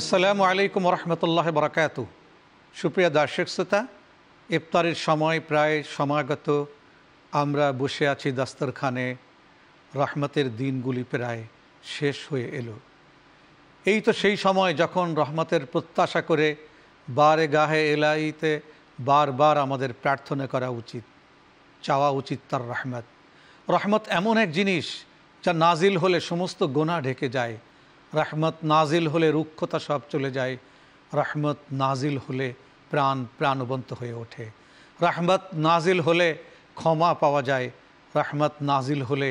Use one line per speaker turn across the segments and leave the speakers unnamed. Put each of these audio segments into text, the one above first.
আসসালামু আলাইকুম রহমতুল্লাহ বরাকাতু সুপ্রিয়া দর্শক শ্রোতা ইফতারের সময় প্রায় সমাগত আমরা বসে আছি দাস্তরখানে রহমতের দিনগুলি প্রায় শেষ হয়ে এলো এই তো সেই সময় যখন রহমতের প্রত্যাশা করে বারে গাহে এলাইতে বারবার আমাদের প্রার্থনা করা উচিত চাওয়া উচিত তার রহমত রহমত এমন এক জিনিস যা নাজিল হলে সমস্ত গোনা ঢেকে যায় রহমত নাজিল হলে রুক্ষতা সব চলে যায় রহমত নাজিল হলে প্রাণ প্রাণবন্ত হয়ে ওঠে রহমত নাজিল হলে ক্ষমা পাওয়া যায় রহমত নাজিল হলে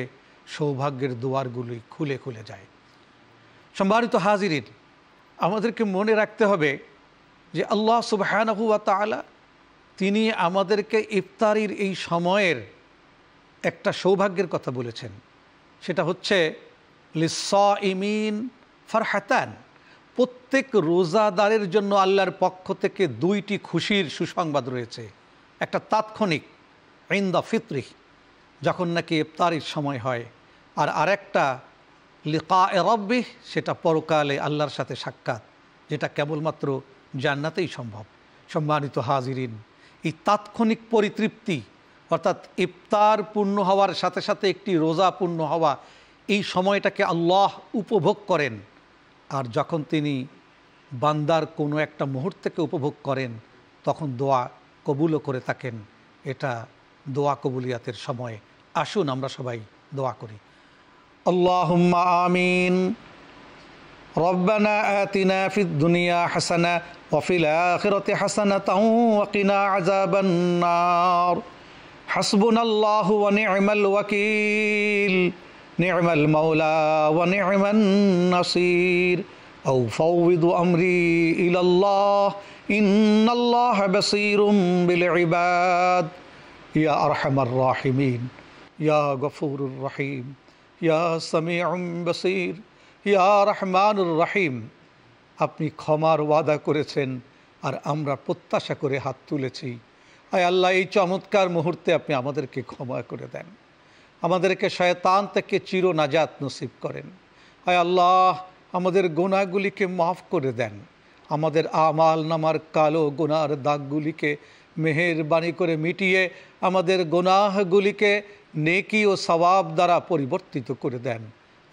সৌভাগ্যের দুয়ারগুলি খুলে খুলে যায় সম্ভারিত হাজিরিন আমাদেরকে মনে রাখতে হবে যে আল্লাহ সুবাহানহুয়া তালা তিনি আমাদেরকে ইফতারির এই সময়ের একটা সৌভাগ্যের কথা বলেছেন সেটা হচ্ছে লিস ইমিন ফারহাতান প্রত্যেক রোজাদারের জন্য আল্লাহর পক্ষ থেকে দুইটি খুশির সুসংবাদ রয়েছে একটা তাৎক্ষণিক ইন্দা ফিতরি যখন নাকি ইফতারির সময় হয় আর আরেকটা লিকা এরব্বি সেটা পরকালে আল্লাহর সাথে সাক্ষাৎ যেটা কেবলমাত্র জান্নাতেই সম্ভব সম্মানিত হাজিরিন এই তাৎক্ষণিক পরিতৃপ্তি অর্থাৎ ইফতার পূর্ণ হওয়ার সাথে সাথে একটি রোজা পূর্ণ হওয়া এই সময়টাকে আল্লাহ উপভোগ করেন আর যখন তিনি বান্দার কোনো একটা মুহূর্তকে উপভোগ করেন তখন দোয়া কবুলও করে থাকেন এটা দোয়া কবুলিয়াতের সময় আসুন আমরা সবাই দোয়া করি আল্লাহুম্মা আমিন রব্বানা আতিনা ফিদ দুনিয়া হাসানা ওয়াফিল আখিরাতি হাসানাতাও ওয়া কিনা আযাবান নার হাসবুনাল্লাহু ওয়া নি'মাল ওয়াকিল نعم المولى ونعم النصير أو فوض أمري إلى الله إن الله بصير بالعباد يا أرحم الراحمين يا غفور الرحيم يا سميع بصير يا رحمن الرحيم আপনি ক্ষমার ওয়াদা করেছেন আর আমরা প্রত্যাশা করে হাত তুলেছি আয় আল্লাহ এই চমৎকার মুহূর্তে আপনি আমাদেরকে ক্ষমা করে দেন আমাদেরকে শয়তান থেকে চির নাজাত নসিব করেন হয় আল্লাহ আমাদের গোনাগুলিকে মাফ করে দেন আমাদের আমাল নামার কালো গোনার দাগগুলিকে বাণী করে মিটিয়ে আমাদের গোনাহগুলিকে নেকি ও সবাব দ্বারা পরিবর্তিত করে দেন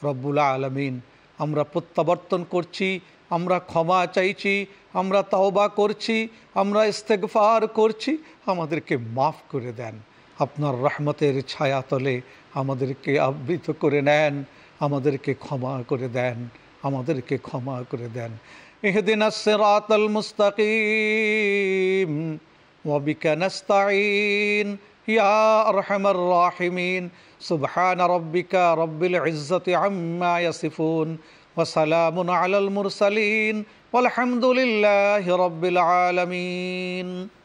রব্বুল আলমিন আমরা প্রত্যাবর্তন করছি আমরা ক্ষমা চাইছি আমরা তাওবা করছি আমরা ইস্তেকফার করছি আমাদেরকে মাফ করে দেন আপনার রহমতের ছায়া তলে আমাদেরকে আবৃত করে নেন আমাদেরকে ক্ষমা করে দেন আমাদেরকে ক্ষমা করে দেন اهدنا الصراط المستقيم وبك نستعين يا أرحم الراحمين سبحان ربك رب العزة عما يصفون وسلام على المرسلين والحمد لله رب العالمين